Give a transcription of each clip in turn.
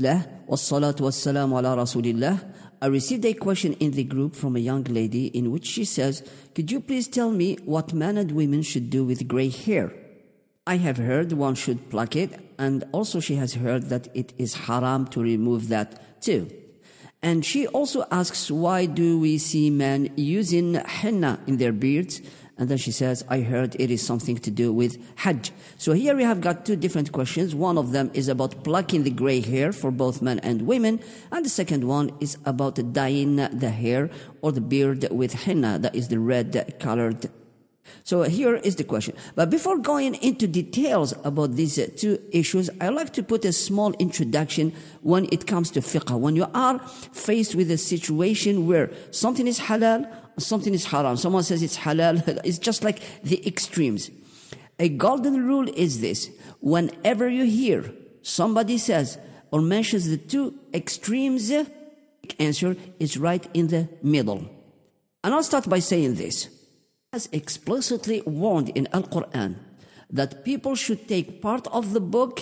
Lah, wassalatu wassalamu ala rasulillah. I received a question in the group from a young lady in which she says, Could you please tell me what men and women should do with grey hair? I have heard one should pluck it, and also she has heard that it is haram to remove that too. And she also asks, Why do we see men using henna in their beards and then she says, I heard it is something to do with Hajj. So here we have got two different questions. One of them is about plucking the gray hair for both men and women. And the second one is about dyeing the hair or the beard with henna, that is the red colored. So here is the question. But before going into details about these two issues, I like to put a small introduction when it comes to fiqh. When you are faced with a situation where something is halal, something is haram. Someone says it's halal. It's just like the extremes. A golden rule is this. Whenever you hear somebody says or mentions the two extremes, answer is right in the middle. And I'll start by saying this. Has explicitly warned in Al Quran that people should take part of the book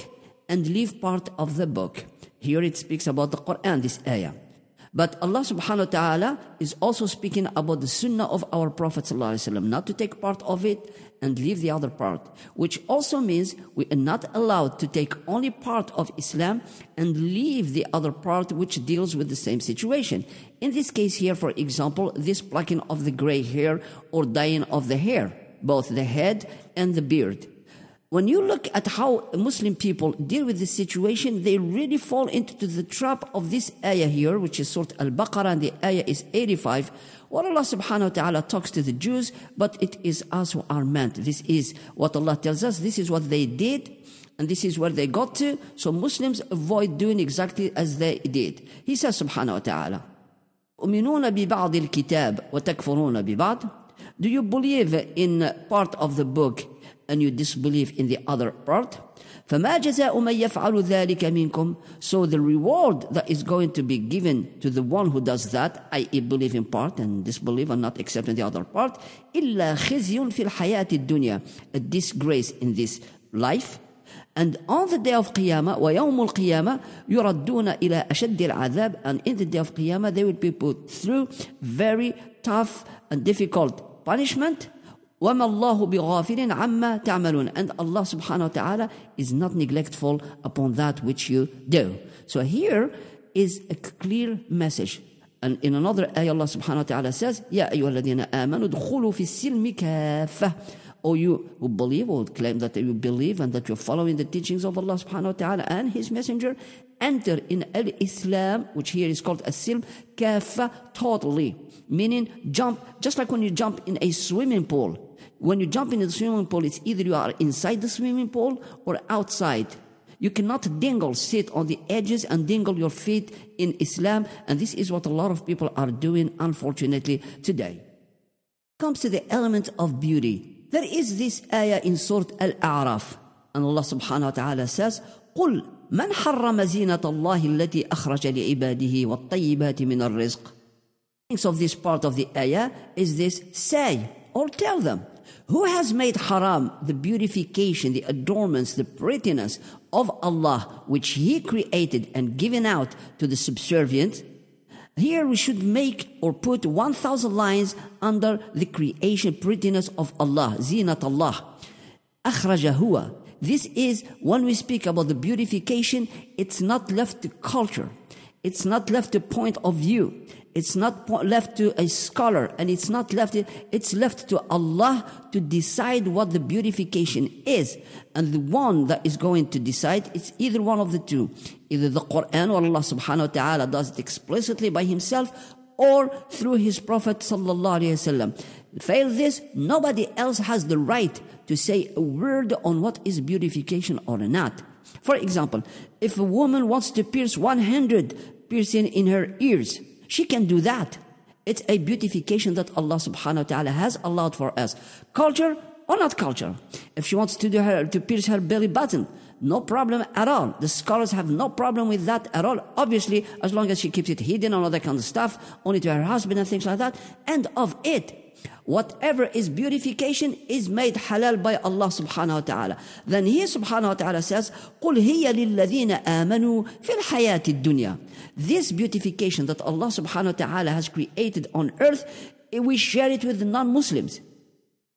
and leave part of the book. Here it speaks about the Quran, this ayah. But Allah subhanahu wa ta'ala is also speaking about the sunnah of our Prophet not to take part of it and leave the other part, which also means we are not allowed to take only part of Islam and leave the other part which deals with the same situation. In this case here, for example, this plucking of the gray hair or dyeing of the hair, both the head and the beard when you look at how Muslim people deal with this situation, they really fall into the trap of this ayah here, which is Surah Al-Baqarah, and the ayah is 85, What Allah subhanahu wa ta'ala talks to the Jews, but it is us who are meant. This is what Allah tells us, this is what they did, and this is where they got to, so Muslims avoid doing exactly as they did. He says subhanahu wa ta'ala, Do you believe in part of the book and you disbelieve in the other part. فَمَا جَزَاءُ ذَلِكَ مِنْكُمْ So the reward that is going to be given to the one who does that, i.e. believe in part and disbelieve and not accepting the other part, إِلَّا خِزْيٌ فِي الدُّنْيَا A disgrace in this life. And on the day of Qiyamah, وَيَوْمُ الْقِيَامَةِ يُرَدُّونَ إِلَى أَشَدِّ الْعَذَابِ And in the day of Qiyamah, they will be put through very tough and difficult punishment. وَمَا اللَّهُ بِغَافِرٍ عَمَّا تَعْمَلُونَ And Allah subhanahu wa ta'ala is not neglectful upon that which you do. So here is a clear message. And in another ayah, Allah subhanahu wa ta'ala says, يَا أَيُّهَا الَّذِينَ آمَنُوا دُخُلُوا فِي السِّلْمِ كَافَةً Or you who believe or claim that you believe and that you're following the teachings of Allah subhanahu wa ta'ala and His Messenger, enter in al-Islam, which here is called as-silm, kafa, totally. Meaning jump, just like when you jump in a swimming pool when you jump into the swimming pool, it's either you are inside the swimming pool or outside. You cannot dingle, sit on the edges and dingle your feet in Islam. And this is what a lot of people are doing, unfortunately, today. Comes to the element of beauty. There is this ayah in Surah Al-A'raf. And Allah subhanahu wa ta'ala says, قُلْ مَنْ حَرَّمَ زِينَةَ اللَّهِ الَّتِي أَخْرَجَ لِعِبَادِهِ وَالطَّيِّبَاتِ مِنَ الرِّزْقِ Of this part of the ayah is this, say or tell them who has made haram the beautification, the adornments, the prettiness of Allah, which He created and given out to the subservient? Here we should make or put 1000 lines under the creation prettiness of Allah, zinat Allah. Akhraja This is when we speak about the beautification, it's not left to culture. It's not left to point of view. It's not left to a scholar and it's not left, it's left to Allah to decide what the beautification is. And the one that is going to decide, it's either one of the two. Either the Quran or Allah subhanahu wa ta'ala does it explicitly by himself or through his prophet sallallahu alaihi wasallam. Fail this, nobody else has the right to say a word on what is beautification or not. For example, if a woman wants to pierce 100 piercing in her ears, she can do that. It's a beautification that Allah subhanahu wa ta'ala has allowed for us. Culture or not culture. If she wants to do her, to pierce her belly button, no problem at all. The scholars have no problem with that at all. Obviously, as long as she keeps it hidden and all that kind of stuff, only to her husband and things like that. End of it. Whatever is beautification is made halal by Allah subhanahu wa ta'ala. Then he subhanahu wa ta'ala says, قُلْ هِيَ لِلَّذِينَ آمَنُوا فِي الْحَيَاةِ الدُّنْيَا This beautification that Allah subhanahu wa ta'ala has created on earth, eh, we share it with non-Muslims.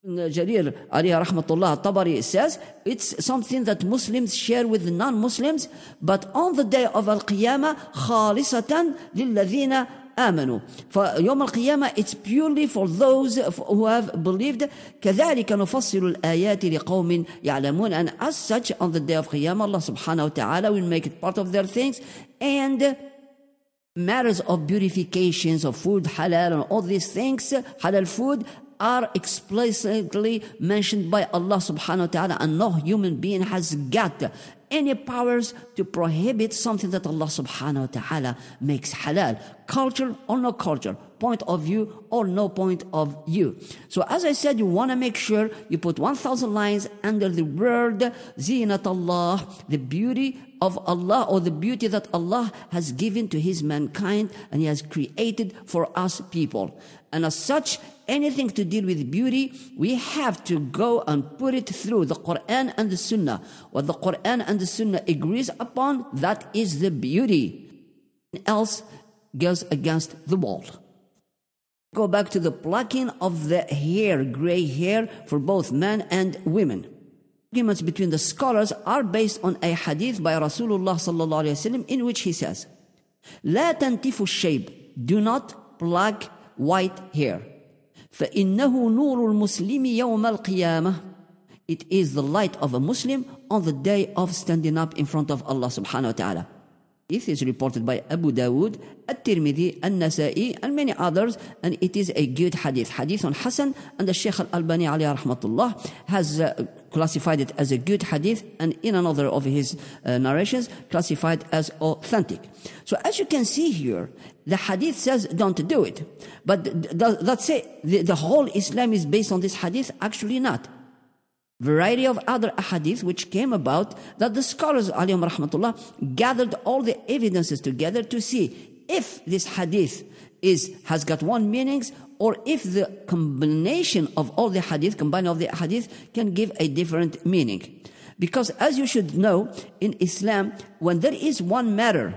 Jarir alayhi rahmatullah Tabari says it's something that Muslims share with non-Muslims but on the day of Al-Qiyamah خالصة للذين آمنوا فيوم القيامة it's purely for those who have believed كذلك نفصل الآيات لقوم يعلمون and as such on the day of قيامه الله سبحانه وتعالى will make it part of their things and matters of purifications of food halal and all these things halal food are explicitly mentioned by Allah subhanahu wa ta'ala and no human being has got any powers to prohibit something that Allah subhanahu wa ta'ala makes halal. Culture or no culture, point of view or no point of view. So as I said, you want to make sure you put 1,000 lines under the word Allah, the beauty of Allah or the beauty that Allah has given to His mankind and He has created for us people. And as such, anything to deal with beauty, we have to go and put it through the Quran and the Sunnah. What the Quran and the Sunnah agrees upon, that is the beauty. Else goes against the wall. Go back to the plucking of the hair, gray hair, for both men and women. Arguments between the scholars are based on a hadith by Rasulullah sallallahu alaihi wasallam in which he says, "La tantifu shape. do not pluck white hair." فإنه نور المسلم يوم القيامة It is the light of a Muslim on the day of standing up in front of Allah subhanahu wa ta'ala. It is reported by Abu Dawood, At-Tirmidhi, An-Nasai, and many others, and it is a good hadith. Hadith on Hassan, and the Sheikh Al-Albani, alayhi rahmatullah, has uh, classified it as a good hadith, and in another of his uh, narrations, classified as authentic. So as you can see here, the hadith says don't do it. But th- th- that's it. The, the whole Islam is based on this hadith? Actually not variety of other ahadith which came about that the scholars alayhum rahmatullah gathered all the evidences together to see if this hadith is has got one meanings or if the combination of all the hadith combined of the hadith can give a different meaning because as you should know in islam when there is one matter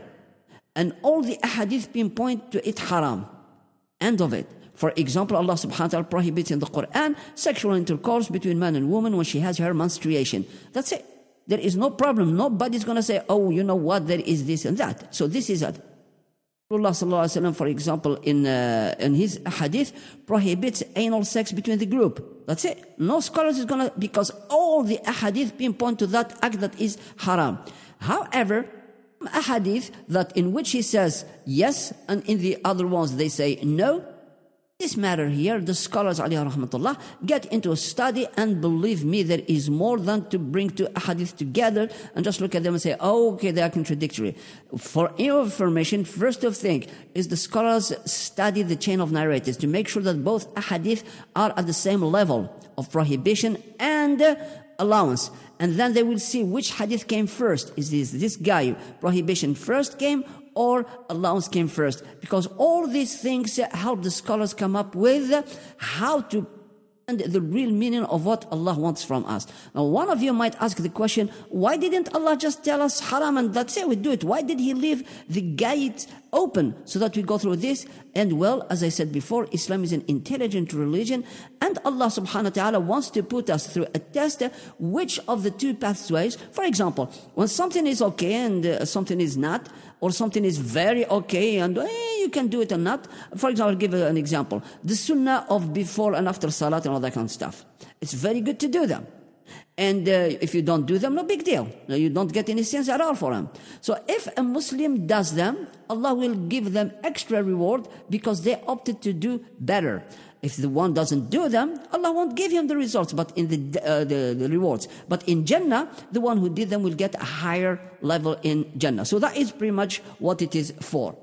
and all the ahadith pinpoint to it haram end of it for example, Allah subhanahu wa ta'ala prohibits in the Quran sexual intercourse between man and woman when she has her menstruation. That's it. There is no problem. Nobody's going to say, oh, you know what, there is this and that. So this is it. Allah for example, in, uh, in his hadith, prohibits anal sex between the group. That's it. No scholars is going to, because all the hadith pinpoint to that act that is haram. However, a hadith that in which he says yes, and in the other ones they say no, this matter here, the scholars rahmatullah, get into a study and believe me, there is more than to bring two hadith together and just look at them and say, oh, okay, they are contradictory. For information, first of thing is the scholars study the chain of narrators to make sure that both hadith are at the same level of prohibition and allowance and then they will see which hadith came first is this this guy prohibition first came or came first, because all these things help the scholars come up with how to and the real meaning of what Allah wants from us. Now, one of you might ask the question, why didn't Allah just tell us haram and that's it, we do it? Why did He leave the gate? open so that we go through this. And well, as I said before, Islam is an intelligent religion and Allah subhanahu wa ta'ala wants to put us through a test uh, which of the two pathways, for example, when something is okay and uh, something is not, or something is very okay and eh, you can do it or not. For example, I'll give an example. The sunnah of before and after salat and all that kind of stuff. It's very good to do them. And uh, if you don't do them, no big deal. You don't get any sins at all for them. So if a Muslim does them, Allah will give them extra reward because they opted to do better. If the one doesn't do them, Allah won't give him the results, but in the, uh, the, the rewards. But in Jannah, the one who did them will get a higher level in Jannah. So that is pretty much what it is for.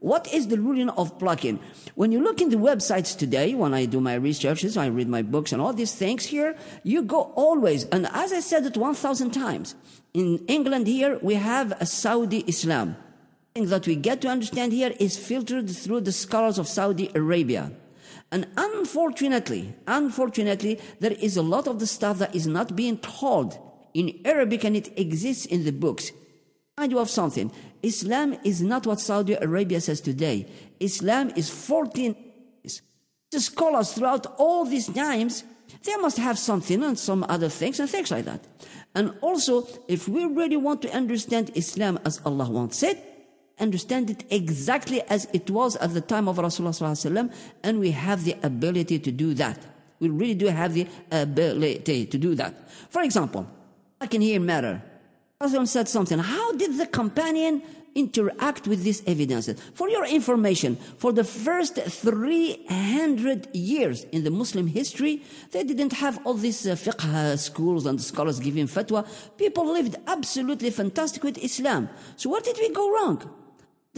What is the ruling of plugin? When you look in the websites today, when I do my researches, I read my books and all these things here, you go always, and as I said it 1,000 times, in England here, we have a Saudi Islam. that we get to understand here is filtered through the scholars of Saudi Arabia. And unfortunately, unfortunately, there is a lot of the stuff that is not being told in Arabic and it exists in the books. I do have something. Islam is not what Saudi Arabia says today. Islam is 14. The scholars throughout all these times, they must have something and some other things and things like that. And also, if we really want to understand Islam as Allah wants it, understand it exactly as it was at the time of Rasulullah and we have the ability to do that. We really do have the ability to do that. For example, I can hear matter. Muslim said something. How did the companion interact with these evidences? For your information, for the first 300 years in the Muslim history, they didn't have all these uh, fiqh uh, schools and scholars giving fatwa. People lived absolutely fantastic with Islam. So where did we go wrong?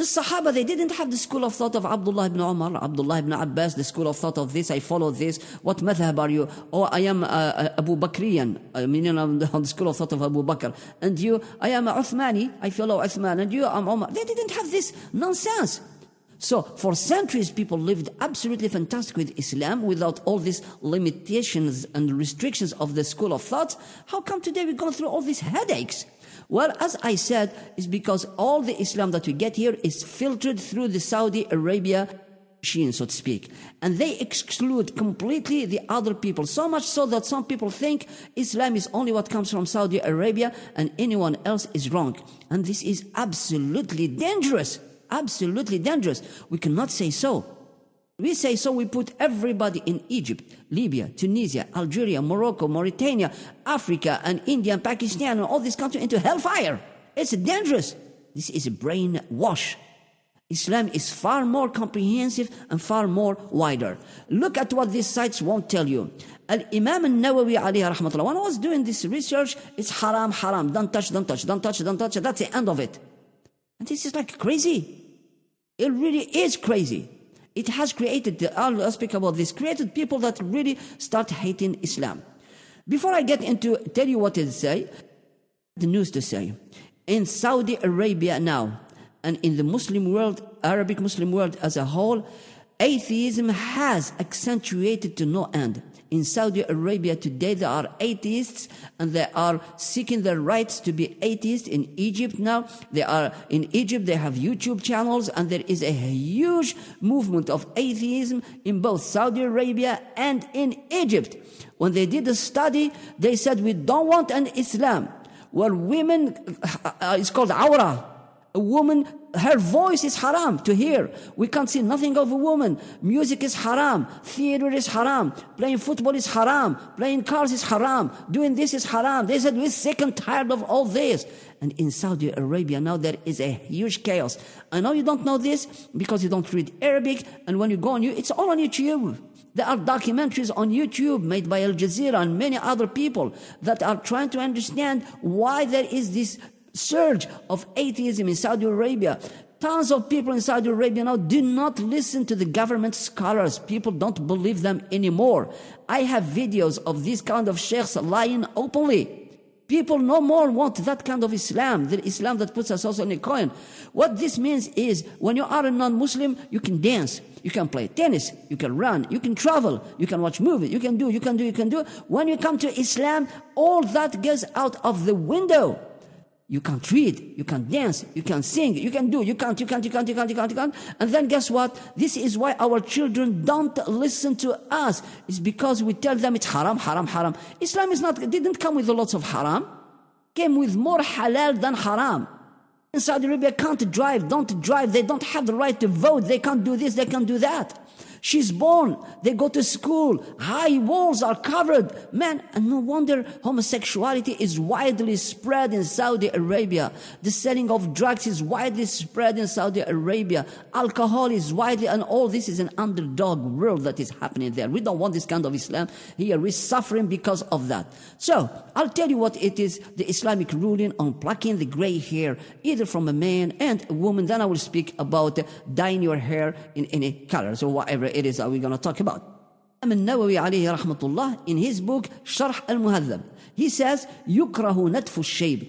The Sahaba, they didn't have the school of thought of Abdullah ibn Umar, Abdullah ibn Abbas, the school of thought of this, I follow this. What madhab are you? Oh, I am uh, uh Abu Bakrian, I uh, mean, I'm on the school of thought of Abu Bakr. And you, I am Uthmani, I follow Uthman. And you, I'm Umar. They didn't have this nonsense. So for centuries, people lived absolutely fantastic with Islam without all these limitations and restrictions of the school of thought. How come today we go through all these headaches? Well, as I said, it's because all the Islam that we get here is filtered through the Saudi Arabia machine, so to speak. And they exclude completely the other people. So much so that some people think Islam is only what comes from Saudi Arabia and anyone else is wrong. And this is absolutely dangerous absolutely dangerous. We cannot say so. We say so, we put everybody in Egypt, Libya, Tunisia, Algeria, Morocco, Mauritania, Africa, and India, and Pakistan, and all these countries into hellfire. It's dangerous. This is a brainwash. Islam is far more comprehensive and far more wider. Look at what these sites won't tell you. Al Imam al Nawawi alayhi rahmatullah. When I was doing this research, it's haram, haram. Don't touch, don't touch, don't touch, don't touch. That's the end of it. And this is like crazy. It really is crazy. It has created, I'll speak about this, created people that really start hating Islam. Before I get into tell you what to say, the news to say, in Saudi Arabia now, and in the Muslim world, Arabic Muslim world as a whole, atheism has accentuated to no end in Saudi Arabia today there are atheists and they are seeking their rights to be atheists in Egypt now. They are in Egypt, they have YouTube channels and there is a huge movement of atheism in both Saudi Arabia and in Egypt. When they did a study, they said we don't want an Islam where women, uh, it's called aura." A woman her voice is haram to hear. We can't see nothing of a woman. Music is haram. Theater is haram. Playing football is haram. Playing cars is haram. Doing this is haram. They said, we're sick and tired of all this. And in Saudi Arabia now there is a huge chaos. I know you don't know this because you don't read Arabic. And when you go on you, it's all on YouTube. There are documentaries on YouTube made by Al Jazeera and many other people that are trying to understand why there is this surge of atheism in Saudi Arabia. Tons of people in Saudi Arabia now do not listen to the government scholars. People don't believe them anymore. I have videos of these kind of sheikhs lying openly. People no more want that kind of Islam, the Islam that puts us also in a coin. What this means is when you are a non-Muslim, you can dance, you can play tennis, you can run, you can travel, you can watch movies, you can do, you can do, you can do. When you come to Islam, all that goes out of the window. You can not read, you can not dance, you can not sing, you can do, you can't, you can't, you can't, you can't, you can't, you can't. And then guess what? This is why our children don't listen to us. It's because we tell them it's haram, haram, haram. Islam is not, didn't come with a lot of haram. Came with more halal than haram. In Saudi Arabia can't drive, don't drive, they don't have the right to vote, they can't do this, they can't do that. She's born. They go to school. High walls are covered. Man, no wonder homosexuality is widely spread in Saudi Arabia. The selling of drugs is widely spread in Saudi Arabia. Alcohol is widely, and all this is an underdog world that is happening there. We don't want this kind of Islam here. We're suffering because of that. So, I'll tell you what it is the Islamic ruling on plucking the gray hair, either from a man and a woman. Then I will speak about dyeing your hair in any colors or whatever it is that we're going to talk about. Imam nawawi alayhi rahmatullah in his book Sharh al-Muhaddab, he says, يُكْرَهُ نَتْفُ الشَّيْبِ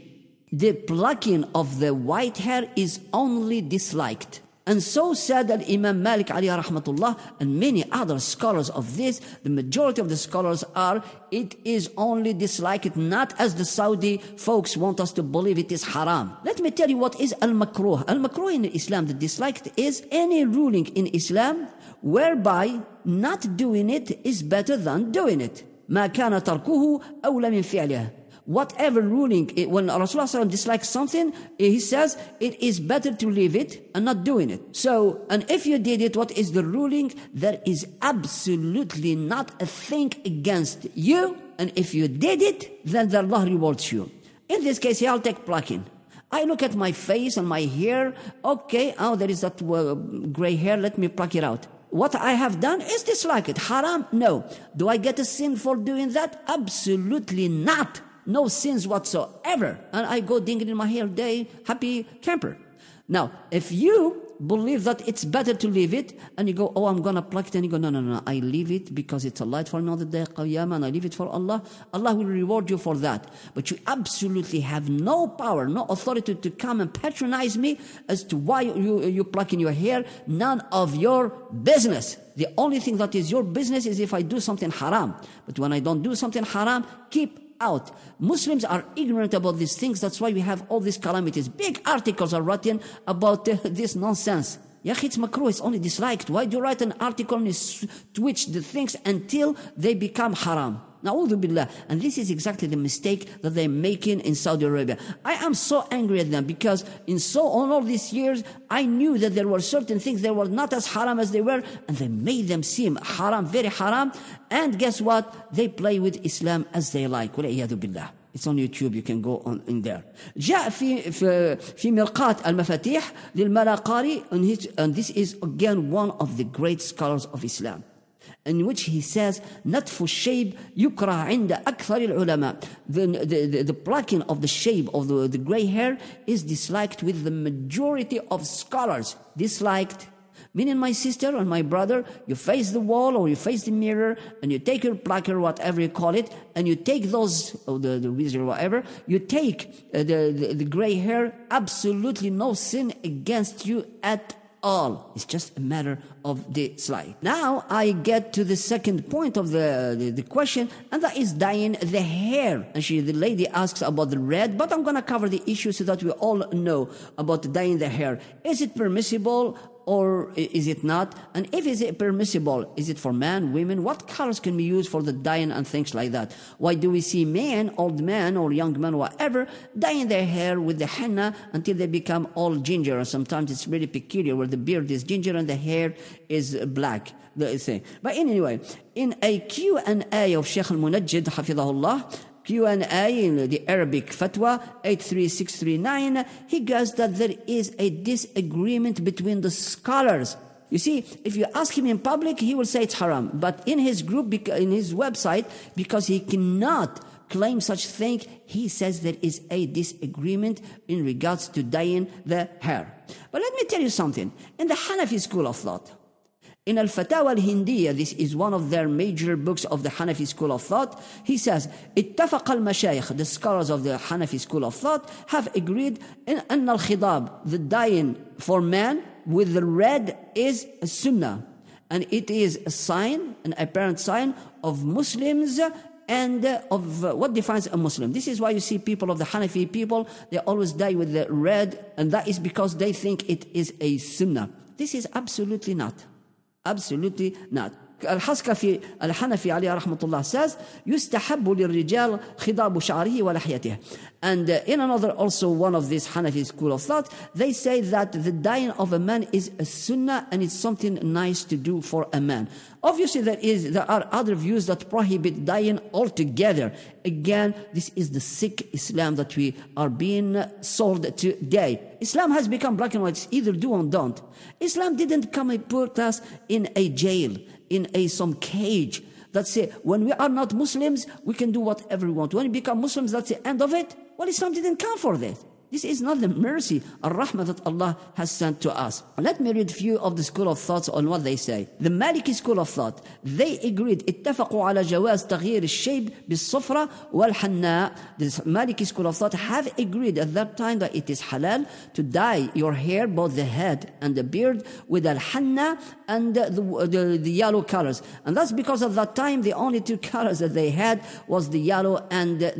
The plucking of the white hair is only disliked. And so said al Imam Malik alayhi rahmatullah and many other scholars of this, the majority of the scholars are, it is only disliked, not as the Saudi folks want us to believe it is haram. Let me tell you what is al-makruh. Al-makruh in Islam, the disliked is any ruling in Islam whereby not doing it is better than doing it ما كان تركه أولى من فعله whatever ruling it, when Rasulullah dislikes something he says it is better to leave it and not doing it so and if you did it what is the ruling there is absolutely not a thing against you and if you did it then Allah rewards you in this case here I'll take plucking I look at my face and my hair okay oh there is that uh, gray hair let me pluck it out what I have done, is this like it? Haram? No. Do I get a sin for doing that? Absolutely not. No sins whatsoever. And I go in my hair day, happy camper. Now, if you believe that it's better to leave it and you go, oh, I'm going to pluck it. And you go, no, no, no, I leave it because it's a light for another day, Qiyamah, and I leave it for Allah. Allah will reward you for that. But you absolutely have no power, no authority to come and patronize me as to why you, you pluck in your hair. None of your business. The only thing that is your business is if I do something haram. But when I don't do something haram, keep out. Muslims are ignorant about these things. That's why we have all these calamities. Big articles are written about uh, this nonsense. Yah, it's makruh, it's only disliked. Why do you write an article on Twitch, the things, until they become haram? Billah. And this is exactly the mistake that they're making in Saudi Arabia. I am so angry at them because in so on all these years, I knew that there were certain things that were not as haram as they were, and they made them seem haram, very haram. And guess what? They play with Islam as they like. Billah. It's on YouTube, you can go on in there. جاء في في في مرقات المفاتيح للملاقاري and, and this is again one of the great scholars of Islam in which he says, "Not for shape, inda akthar ulama. The, the, the, plucking of the shape of the, the gray hair is disliked with the majority of scholars. Disliked. Meaning, my sister and my brother, you face the wall or you face the mirror and you take your plucker, whatever you call it, and you take those, or oh, the, the wizard, whatever, you take uh, the, the, the gray hair, absolutely no sin against you at all. It's just a matter of the slide. Now I get to the second point of the, the, the question, and that is dyeing the hair. And she, the lady asks about the red, but I'm going to cover the issue so that we all know about dyeing the hair. Is it permissible or is it not? And if is it permissible? Is it for men, women? What colors can be used for the dyeing and things like that? Why do we see men, old men or young men, whatever, dyeing their hair with the henna until they become all ginger? And sometimes it's really peculiar where the beard is ginger and the hair is black. The thing. But anyway, in a Q and A of Sheikh al-Munajjid, hafidahullah, Q&A in the Arabic Fatwa 83639, he goes that there is a disagreement between the scholars. You see, if you ask him in public, he will say it's haram. But in his group, in his website, because he cannot claim such thing, he says there is a disagreement in regards to dyeing the hair. But let me tell you something. In the Hanafi school of thought, in Al Fatawa al Hindiya, this is one of their major books of the Hanafi school of thought, he says, Ittafaq al the scholars of the Hanafi school of thought, have agreed in An al hidab the dyeing for man with the red is a sunnah. And it is a sign, an apparent sign of Muslims and uh, of uh, what defines a Muslim. This is why you see people of the Hanafi people, they always die with the red, and that is because they think it is a sunnah. This is absolutely not. Absolutely not. نعم. الحسكفي الحنفي عليه رحمة الله ساز يستحب للرجال خضاب شعره ولحيته And uh, in another, also one of these Hanafi school of thought, they say that the dying of a man is a sunnah and it's something nice to do for a man. Obviously, there is there are other views that prohibit dying altogether. Again, this is the sick Islam that we are being sold today. Islam has become black and white. It's either do or don't. Islam didn't come and put us in a jail, in a some cage that say when we are not Muslims, we can do whatever we want. When we become Muslims, that's the end of it. Well, Islam didn't come for that. This is not the mercy or rahmah that Allah has sent to us. Let me read a few of the school of thoughts on what they say. The Maliki school of thought, they agreed, اتفقوا على جواز تغيير الشيب بالصفرة والحناء. The Maliki school of thought have agreed at that time that it is halal to dye your hair, both the head and the beard, with al-hanna and the, the, the, yellow colors. And that's because at that time the only two colors that they had was the yellow and the,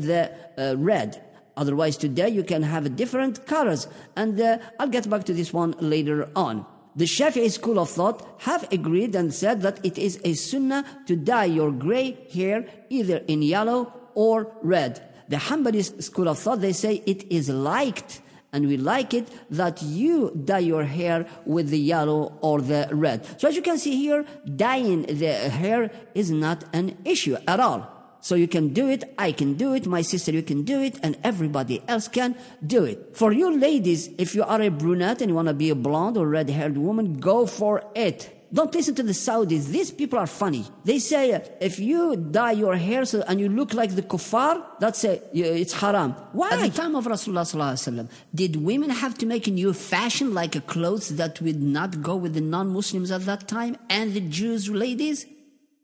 the uh, red. Otherwise, today you can have different colors. And uh, I'll get back to this one later on. The Shafi'i school of thought have agreed and said that it is a sunnah to dye your gray hair either in yellow or red. The Hanbali school of thought, they say it is liked and we like it that you dye your hair with the yellow or the red. So as you can see here, dyeing the hair is not an issue at all. So you can do it, I can do it, my sister, you can do it, and everybody else can do it. For you ladies, if you are a brunette and you want to be a blonde or red haired woman, go for it. Don't listen to the Saudis. These people are funny. They say if you dye your hair so, and you look like the kuffar, that's a, it's haram. Why? At the time of Rasulullah did women have to make a new fashion like a clothes that would not go with the non-Muslims at that time and the Jews ladies?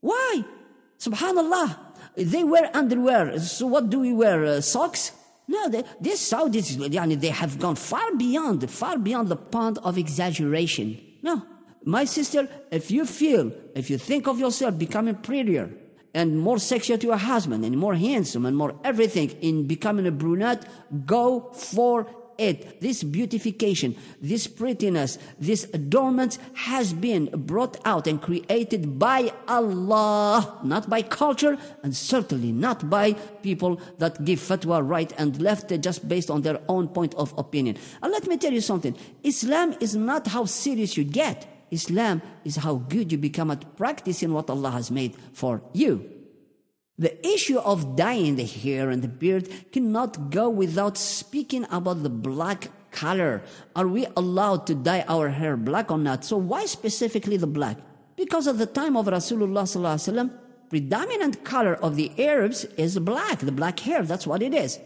Why? Subhanallah they wear underwear. So what do we wear? Uh, socks? No, they, Saudis, they have gone far beyond, far beyond the pond of exaggeration. No. My sister, if you feel, if you think of yourself becoming prettier and more sexy to your husband and more handsome and more everything in becoming a brunette, go for it, this beautification, this prettiness, this adornment has been brought out and created by Allah, not by culture, and certainly not by people that give fatwa right and left just based on their own point of opinion. And let me tell you something Islam is not how serious you get, Islam is how good you become at practicing what Allah has made for you. The issue of dyeing the hair and the beard cannot go without speaking about the black color. Are we allowed to dye our hair black or not? So why specifically the black? Because at the time of Rasulullah predominant color of the Arabs is black, the black hair, that's what it is.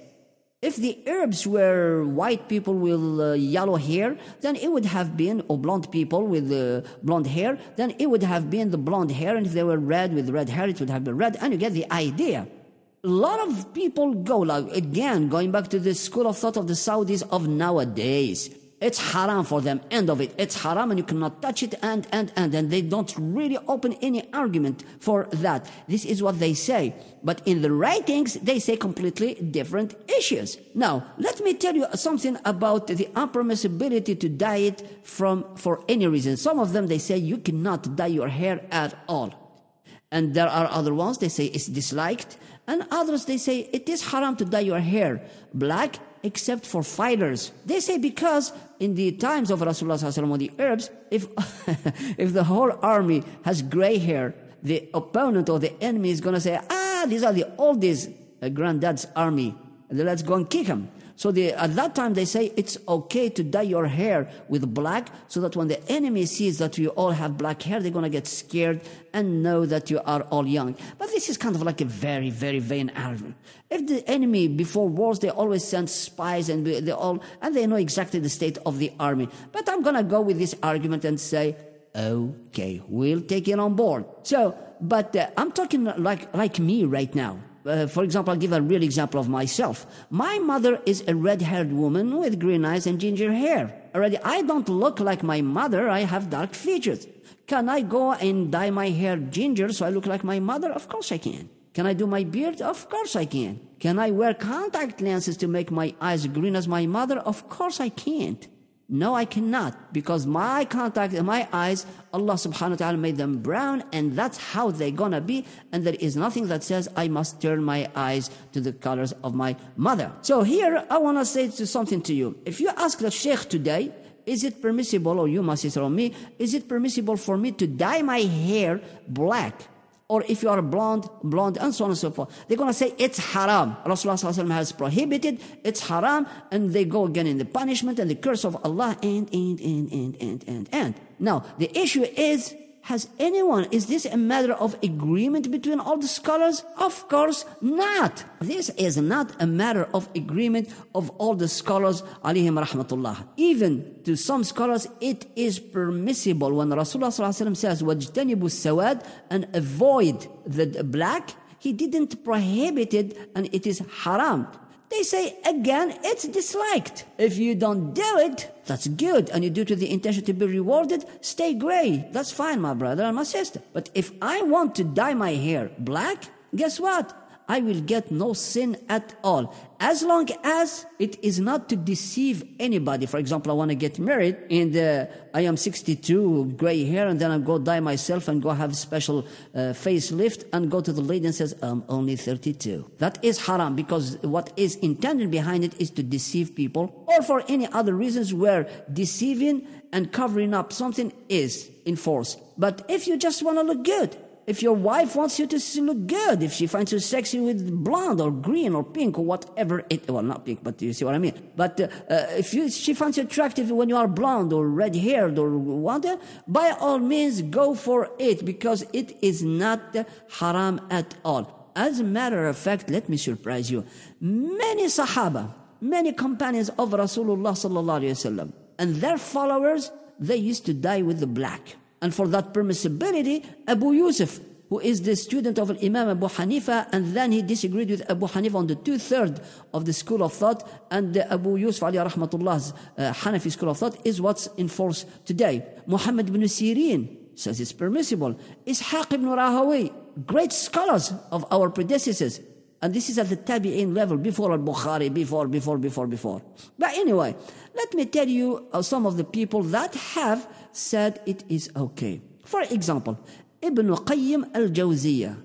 If the Arabs were white people with uh, yellow hair, then it would have been, or blonde people with uh, blonde hair, then it would have been the blonde hair. And if they were red with red hair, it would have been red. And you get the idea. A lot of people go, like, again, going back to the school of thought of the Saudis of nowadays. It's haram for them. End of it. It's haram and you cannot touch it and, and, and. And they don't really open any argument for that. This is what they say. But in the writings, they say completely different issues. Now, let me tell you something about the unpermissibility to dye it from, for any reason. Some of them, they say you cannot dye your hair at all. And there are other ones, they say it's disliked and others, they say it is haram to dye your hair black except for fighters. They say because in the times of Rasulullah on the Arabs, if, if the whole army has gray hair, the opponent or the enemy is going to say, ah, these are the oldest uh, granddad's army. Let's go and kick him. So they, at that time, they say it's okay to dye your hair with black so that when the enemy sees that you all have black hair, they're going to get scared and know that you are all young. But this is kind of like a very, very vain argument. If the enemy before wars, they always send spies and they all, and they know exactly the state of the army. But I'm going to go with this argument and say, okay, we'll take it on board. So, but uh, I'm talking like, like me right now. Uh, for example, I'll give a real example of myself. My mother is a red haired woman with green eyes and ginger hair. Already, I don't look like my mother, I have dark features. Can I go and dye my hair ginger so I look like my mother? Of course I can. Can I do my beard? Of course I can. Can I wear contact lenses to make my eyes green as my mother? Of course I can't. No, I cannot, because my contact and my eyes, Allah subhanahu wa ta'ala made them brown, and that's how they're gonna be, and there is nothing that says I must turn my eyes to the colors of my mother. So here I wanna say something to you. If you ask the Sheikh today, is it permissible, or you must say me, is it permissible for me to dye my hair black or if you are blonde, blonde, and so on and so forth. They're going to say it's haram. Rasulullah has prohibited, it's haram, and they go again in the punishment and the curse of Allah, and, and, and, and, and, and, and. Now, the issue is has anyone, is this a matter of agreement between all the scholars? Of course not. This is not a matter of agreement of all the scholars, alayhim rahmatullah. Even to some scholars, it is permissible when Rasulullah says, وَاجْتَنِبُوا sawad, and avoid the black, he didn't prohibit it and it is haram. They say again, it's disliked. If you don't do it, that's good. And you do to the intention to be rewarded, stay gray. That's fine, my brother and my sister. But if I want to dye my hair black, guess what? I will get no sin at all. As long as it is not to deceive anybody. For example, I want to get married and uh, I am 62, gray hair, and then I go dye myself and go have special uh, facelift and go to the lady and says, I'm only 32. That is haram because what is intended behind it is to deceive people or for any other reasons where deceiving and covering up something is enforced. But if you just want to look good, if your wife wants you to look good, if she finds you sexy with blonde or green or pink or whatever it, well, not pink, but you see what I mean. But uh, uh if you, she finds you attractive when you are blonde or red haired or whatever, by all means go for it because it is not haram at all. As a matter of fact, let me surprise you. Many Sahaba, many companions of Rasulullah sallallahu alayhi wasallam and their followers, they used to die with the black. And for that permissibility, Abu Yusuf, who is the student of Imam Abu Hanifa, and then he disagreed with Abu Hanifa on the two thirds of the school of thought, and Abu Yusuf Ali Rahmatullah's uh, Hanafi school of thought is what's in force today. Muhammad ibn Sirin says it's permissible. Ishaq ibn Rahawi, great scholars of our predecessors, and this is at the Tabi'in level, before al-Bukhari, before, before, before, before. But anyway, let me tell you uh, some of the people that have said it is okay. For example, Ibn Qayyim al-Jawziyah,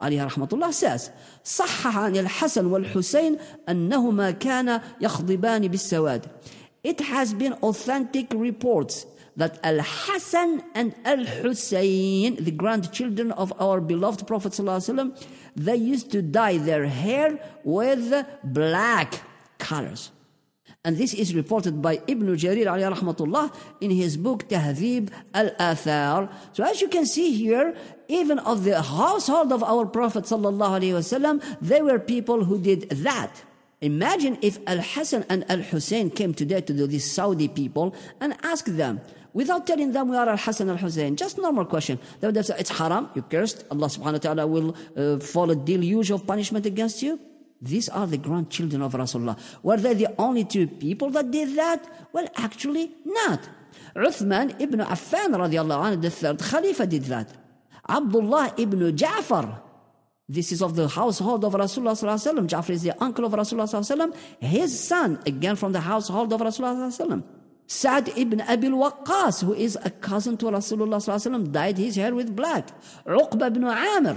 عليه رحمة الله says صحح عن الحسن والحسين أنهما كانا يخضبان بالسواد It has been authentic reports that Al Hassan and Al Hussein, the grandchildren of our beloved Prophet, ﷺ, they used to dye their hair with black colors. And this is reported by Ibn Jarir al rahmatullah in his book Tahdhib al-Athar. So as you can see here, even of the household of our Prophet sallallahu they were people who did that. Imagine if Al-Hassan and Al-Hussein came today to these Saudi people and asked them, without telling them we are Al Hassan Al Hussein. Just normal question. They would have said, It's haram, you cursed, Allah subhanahu wa ta'ala will uh, fall a deluge of punishment against you. These are the grandchildren of Rasulullah. Were they the only two people that did that? Well, actually, not. Uthman ibn Affan radiallahu anhu, the third Khalifa, did that. Abdullah ibn Ja'far, this is of the household of Rasulullah Sallallahu Ja'far is the uncle of Rasulullah Sallallahu his son, again from the household of Rasulullah Sallallahu Sa'd ibn Abil Waqqas, who is a cousin to Rasulullah dyed his hair with black. Uqba ibn Amr,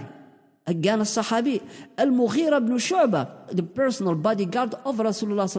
again a Sahabi. Al-Mughira ibn Shu'ba, the personal bodyguard of Rasulullah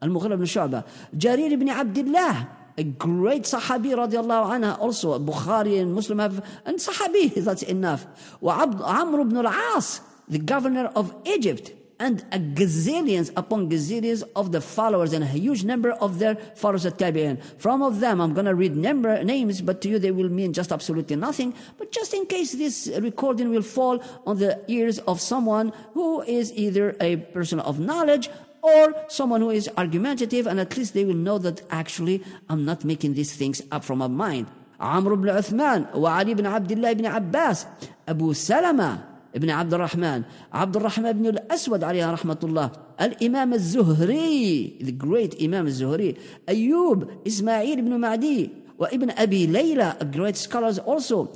Al-Mughira ibn Shu'ba. Jarir ibn Abdullah, a great Sahabi radiallahu anha, also Bukhari and Muslim have, and Sahabi, that's enough. Wa Amr ibn al-As, the governor of Egypt and a gazillions upon gazillions of the followers and a huge number of their followers at Tabi'in. From of them, I'm going to read number names, but to you they will mean just absolutely nothing. But just in case this recording will fall on the ears of someone who is either a person of knowledge or someone who is argumentative, and at least they will know that actually I'm not making these things up from my mind. Amr ibn Uthman, wa Ali ibn Abdullah ibn Abbas, Abu Salama, ابن عبد الرحمن عبد الرحمن بن الأسود عليه رحمة الله الإمام الزهري the great إمام الزهري أيوب إسماعيل بن معدي وابن أبي ليلى a great scholars also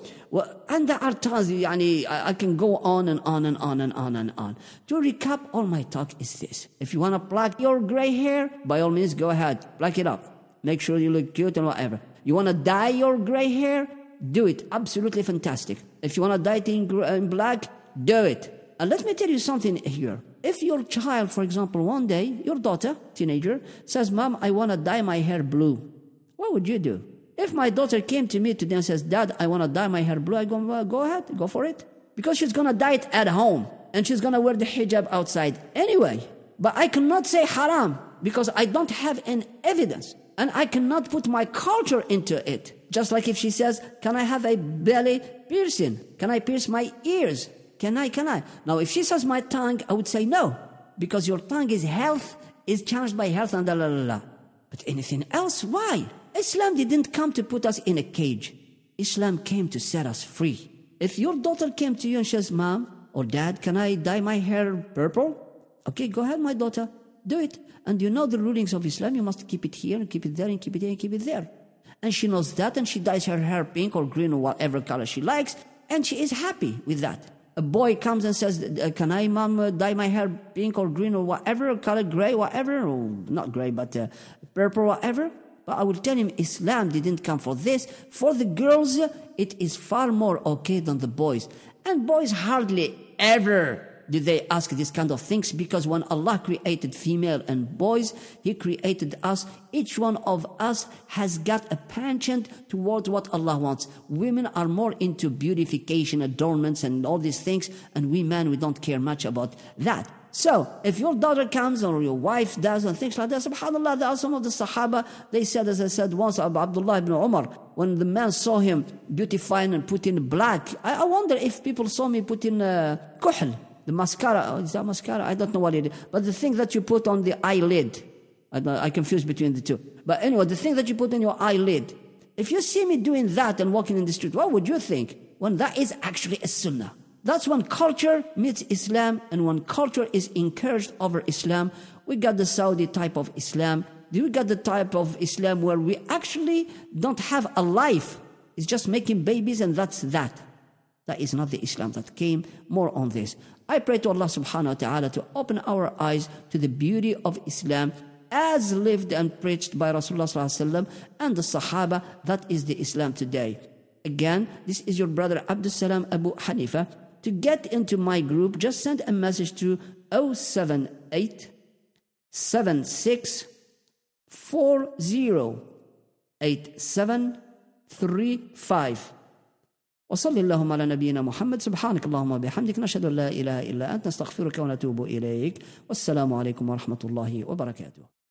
and there are tons يعني I can go on and on and on and on and on to recap all my talk is this if you want to pluck your gray hair by all means go ahead pluck it up make sure you look cute and whatever you want to dye your gray hair do it absolutely fantastic if you want to dye it in, in black do it. And let me tell you something here. If your child, for example, one day, your daughter, teenager, says, Mom, I want to dye my hair blue, what would you do? If my daughter came to me today and says, Dad, I want to dye my hair blue, I go, well, go ahead, go for it. Because she's going to dye it at home and she's going to wear the hijab outside anyway. But I cannot say haram because I don't have an evidence and I cannot put my culture into it. Just like if she says, Can I have a belly piercing? Can I pierce my ears? Can I? Can I? Now, if she says my tongue, I would say no, because your tongue is health, is charged by health and la la la. But anything else, why? Islam didn't come to put us in a cage. Islam came to set us free. If your daughter came to you and says, Mom or Dad, can I dye my hair purple? Okay, go ahead, my daughter. Do it. And you know the rulings of Islam. You must keep it here and keep it there and keep it here and keep it there. And she knows that and she dyes her hair pink or green or whatever color she likes. And she is happy with that a boy comes and says, uh, "Can I, mom, uh, dye my hair pink or green or whatever color, gray, whatever, or not gray, but uh, purple, whatever." But I will tell him Islam didn't come for this. For the girls, it is far more okay than the boys. And boys hardly ever did they ask these kind of things because when Allah created female and boys, He created us. Each one of us has got a penchant towards what Allah wants. Women are more into beautification, adornments and all these things. And we men, we don't care much about that. So, if your daughter comes or your wife does and things like that, subhanAllah, there are some of the Sahaba, they said, as I said once, Abdullah ibn Umar, when the man saw him beautifying and putting black, I, I wonder if people saw me putting uh, kuhl the mascara. Oh, is that mascara? I don't know what it is. But the thing that you put on the eyelid. I, I confuse between the two. But anyway, the thing that you put on your eyelid. If you see me doing that and walking in the street, what would you think? When that is actually a sunnah. That's when culture meets Islam and when culture is encouraged over Islam. We got the Saudi type of Islam. We got the type of Islam where we actually don't have a life. It's just making babies and that's that. That is not the Islam that came. More on this. I pray to Allah subhanahu wa ta'ala to open our eyes to the beauty of Islam as lived and preached by Rasulullah and the Sahaba. That is the Islam today. Again, this is your brother Abdullah Salam Abu Hanifa. To get into my group, just send a message to 078 76 40 وصل اللهم على نبينا محمد سبحانك اللهم وبحمدك نشهد أن لا إله إلا أنت نستغفرك ونتوب إليك والسلام عليكم ورحمة الله وبركاته